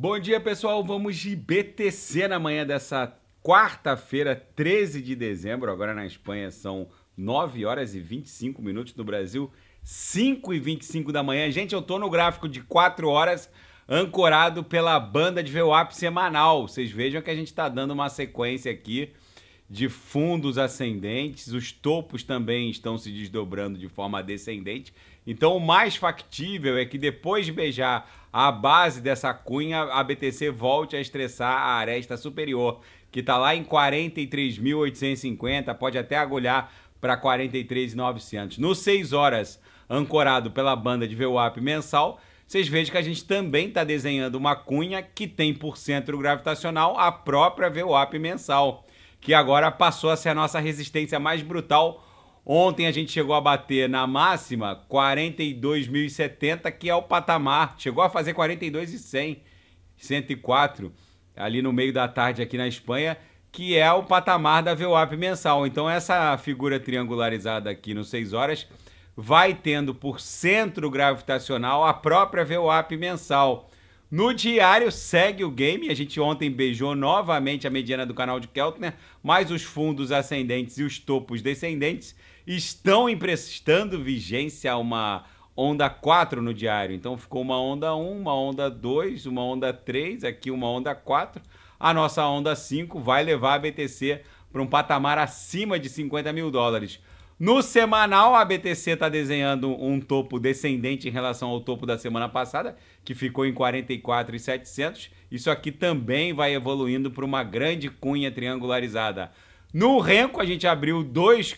Bom dia, pessoal. Vamos de BTC na manhã dessa quarta-feira, 13 de dezembro. Agora na Espanha são 9 horas e 25 minutos. No Brasil, 5 e 25 da manhã. Gente, eu tô no gráfico de 4 horas, ancorado pela banda de VWAP semanal. Vocês vejam que a gente tá dando uma sequência aqui de fundos ascendentes, os topos também estão se desdobrando de forma descendente. Então, o mais factível é que depois de beijar a base dessa cunha, a BTC volte a estressar a aresta superior, que está lá em 43.850, pode até agulhar para 43.900. No 6 horas, ancorado pela banda de VWAP mensal, vocês vejam que a gente também está desenhando uma cunha que tem por centro gravitacional a própria VWAP mensal que agora passou a ser a nossa resistência mais brutal. Ontem a gente chegou a bater na máxima 42.070, que é o patamar. Chegou a fazer 42.100, 104 ali no meio da tarde aqui na Espanha, que é o patamar da VWAP mensal. Então essa figura triangularizada aqui nos 6 horas vai tendo por centro gravitacional a própria VWAP mensal. No diário segue o game. A gente ontem beijou novamente a mediana do canal de Keltner, mas os fundos ascendentes e os topos descendentes estão emprestando vigência a uma onda 4 no diário. Então ficou uma onda 1, uma onda 2, uma onda 3, aqui uma onda 4. A nossa onda 5 vai levar a BTC para um patamar acima de 50 mil dólares. No semanal, a BTC está desenhando um topo descendente em relação ao topo da semana passada, que ficou em 44,700. Isso aqui também vai evoluindo para uma grande cunha triangularizada. No Renko, a gente abriu dois,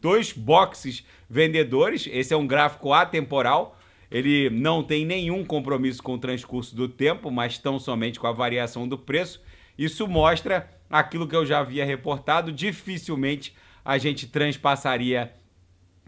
dois boxes vendedores. Esse é um gráfico atemporal. Ele não tem nenhum compromisso com o transcurso do tempo, mas tão somente com a variação do preço. Isso mostra aquilo que eu já havia reportado. Dificilmente a gente transpassaria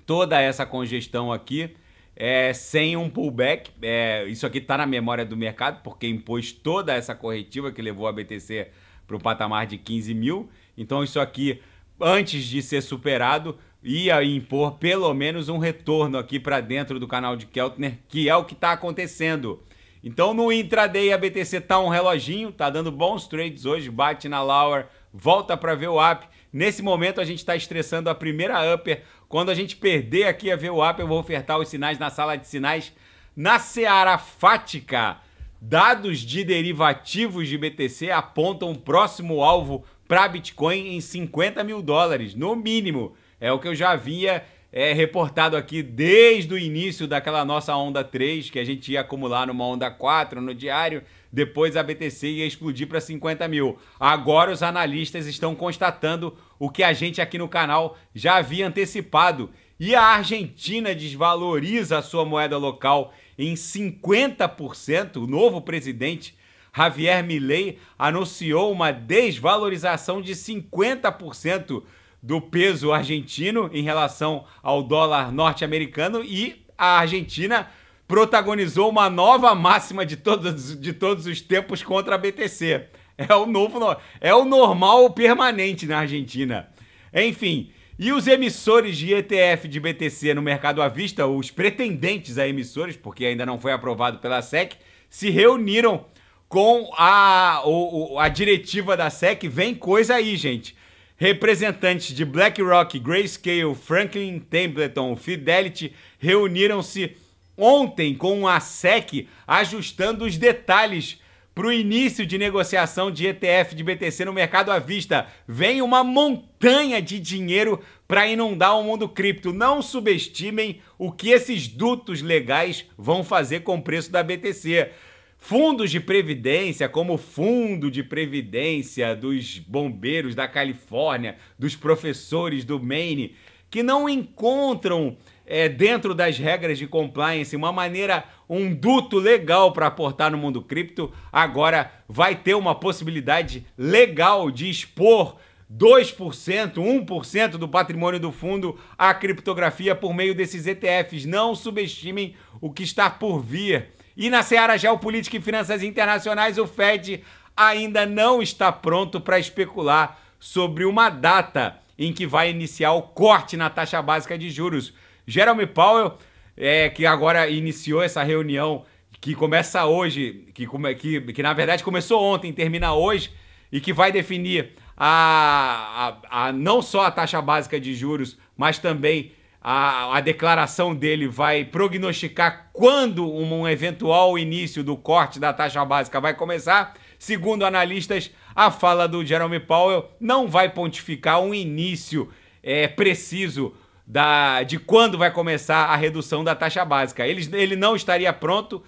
toda essa congestão aqui é, sem um pullback. É, isso aqui está na memória do mercado, porque impôs toda essa corretiva que levou a BTC para o patamar de 15 mil. Então, isso aqui, antes de ser superado, ia impor pelo menos um retorno aqui para dentro do canal de Keltner, que é o que está acontecendo. Então, no intraday, a BTC tá um reloginho, tá dando bons trades hoje, bate na Lower, volta para ver o app Nesse momento a gente está estressando a primeira upper. Quando a gente perder aqui a VWAP, eu, up, eu vou ofertar os sinais na sala de sinais na Seara Fática. Dados de derivativos de BTC apontam o próximo alvo para Bitcoin em 50 mil dólares, no mínimo. É o que eu já havia é, reportado aqui desde o início daquela nossa onda 3, que a gente ia acumular numa onda 4 no diário. Depois a BTC ia explodir para 50 mil. Agora os analistas estão constatando o que a gente aqui no canal já havia antecipado. E a Argentina desvaloriza a sua moeda local em 50%. O novo presidente Javier Milei anunciou uma desvalorização de 50% do peso argentino em relação ao dólar norte-americano e a Argentina protagonizou uma nova máxima de todos, de todos os tempos contra a BTC. É o novo, é o normal permanente na Argentina. Enfim, e os emissores de ETF de BTC no mercado à vista, os pretendentes a emissores, porque ainda não foi aprovado pela SEC, se reuniram com a, o, a diretiva da SEC. Vem coisa aí, gente. Representantes de BlackRock, Grayscale, Franklin Templeton, Fidelity reuniram-se ontem com a SEC ajustando os detalhes para o início de negociação de ETF de BTC no mercado à vista. Vem uma montanha de dinheiro para inundar o mundo cripto. Não subestimem o que esses dutos legais vão fazer com o preço da BTC. Fundos de previdência, como o Fundo de Previdência dos Bombeiros da Califórnia, dos professores do Maine, que não encontram é, dentro das regras de compliance, uma maneira, um duto legal para aportar no mundo cripto, agora vai ter uma possibilidade legal de expor 2%, 1% do patrimônio do fundo à criptografia por meio desses ETFs. Não subestimem o que está por vir. E na seara geopolítica e finanças internacionais, o Fed ainda não está pronto para especular sobre uma data em que vai iniciar o corte na taxa básica de juros. Jeremy Powell, é, que agora iniciou essa reunião que começa hoje, que, que, que na verdade começou ontem, termina hoje, e que vai definir a, a, a não só a taxa básica de juros, mas também a, a declaração dele vai prognosticar quando um, um eventual início do corte da taxa básica vai começar. Segundo analistas, a fala do Jeremy Powell não vai pontificar um início é, preciso da, de quando vai começar a redução da taxa básica. Ele, ele não estaria pronto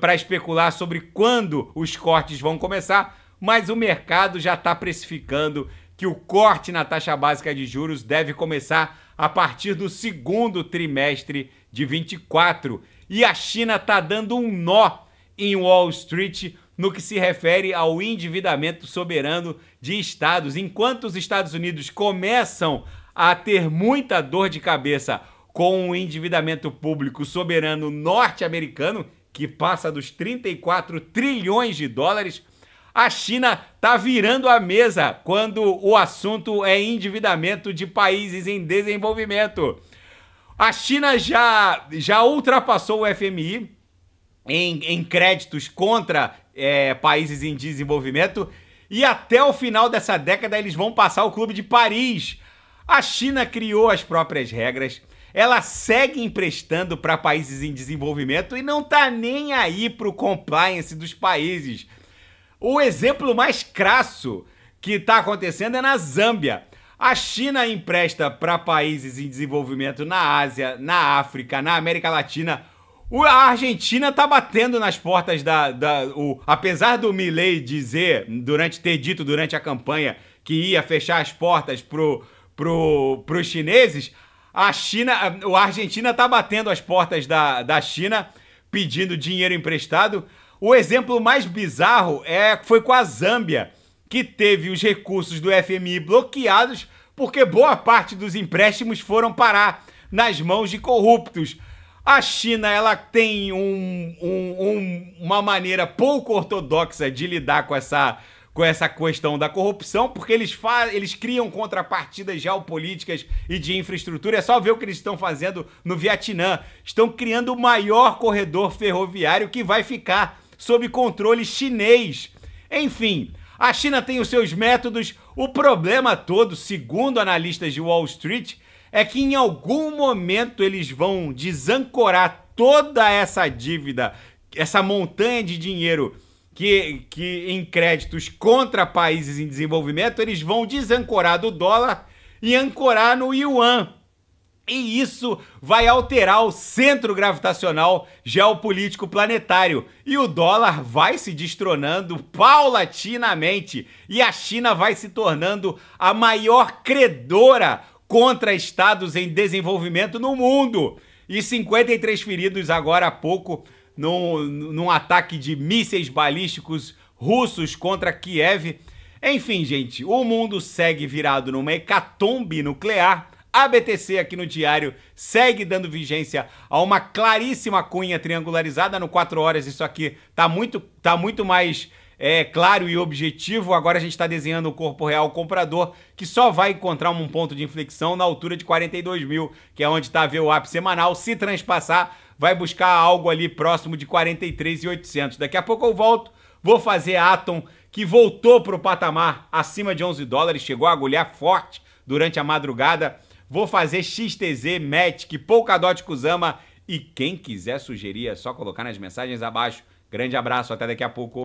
para especular sobre quando os cortes vão começar, mas o mercado já está precificando que o corte na taxa básica de juros deve começar a partir do segundo trimestre de 24. E a China está dando um nó em Wall Street no que se refere ao endividamento soberano de estados. Enquanto os Estados Unidos começam a ter muita dor de cabeça com o endividamento público soberano norte-americano, que passa dos 34 trilhões de dólares, a China está virando a mesa quando o assunto é endividamento de países em desenvolvimento. A China já, já ultrapassou o FMI em, em créditos contra é, países em desenvolvimento e até o final dessa década eles vão passar o Clube de Paris a China criou as próprias regras, ela segue emprestando para países em desenvolvimento e não tá nem aí pro compliance dos países. O exemplo mais crasso que está acontecendo é na Zâmbia. A China empresta para países em desenvolvimento na Ásia, na África, na América Latina. A Argentina tá batendo nas portas da. da o, apesar do Milley dizer, durante ter dito durante a campanha, que ia fechar as portas pro, pro, pros chineses, a China, a Argentina está batendo as portas da, da China pedindo dinheiro emprestado. O exemplo mais bizarro é foi com a Zâmbia, que teve os recursos do FMI bloqueados porque boa parte dos empréstimos foram parar nas mãos de corruptos. A China ela tem um, um, um, uma maneira pouco ortodoxa de lidar com essa com essa questão da corrupção, porque eles, eles criam contrapartidas geopolíticas e de infraestrutura. É só ver o que eles estão fazendo no Vietnã. Estão criando o maior corredor ferroviário que vai ficar sob controle chinês. Enfim, a China tem os seus métodos. O problema todo, segundo analistas de Wall Street, é que em algum momento eles vão desancorar toda essa dívida, essa montanha de dinheiro que, que em créditos contra países em desenvolvimento, eles vão desancorar do dólar e ancorar no yuan. E isso vai alterar o centro gravitacional geopolítico planetário. E o dólar vai se destronando paulatinamente. E a China vai se tornando a maior credora contra estados em desenvolvimento no mundo. E 53 feridos agora há pouco num, num ataque de mísseis balísticos russos contra Kiev. Enfim, gente, o mundo segue virado numa hecatombe nuclear. A BTC aqui no diário segue dando vigência a uma claríssima cunha triangularizada no 4 horas. Isso aqui tá muito, tá muito mais é, claro e objetivo. Agora a gente está desenhando o corpo real comprador, que só vai encontrar um ponto de inflexão na altura de 42 mil, que é onde está a VWAP semanal. Se transpassar, vai buscar algo ali próximo de 43,800. Daqui a pouco eu volto, vou fazer a Atom, que voltou para o patamar acima de 11 dólares, chegou a agulhar forte durante a madrugada. Vou fazer XTZ, Matic, Polkadot Kuzama e quem quiser sugerir é só colocar nas mensagens abaixo. Grande abraço, até daqui a pouco.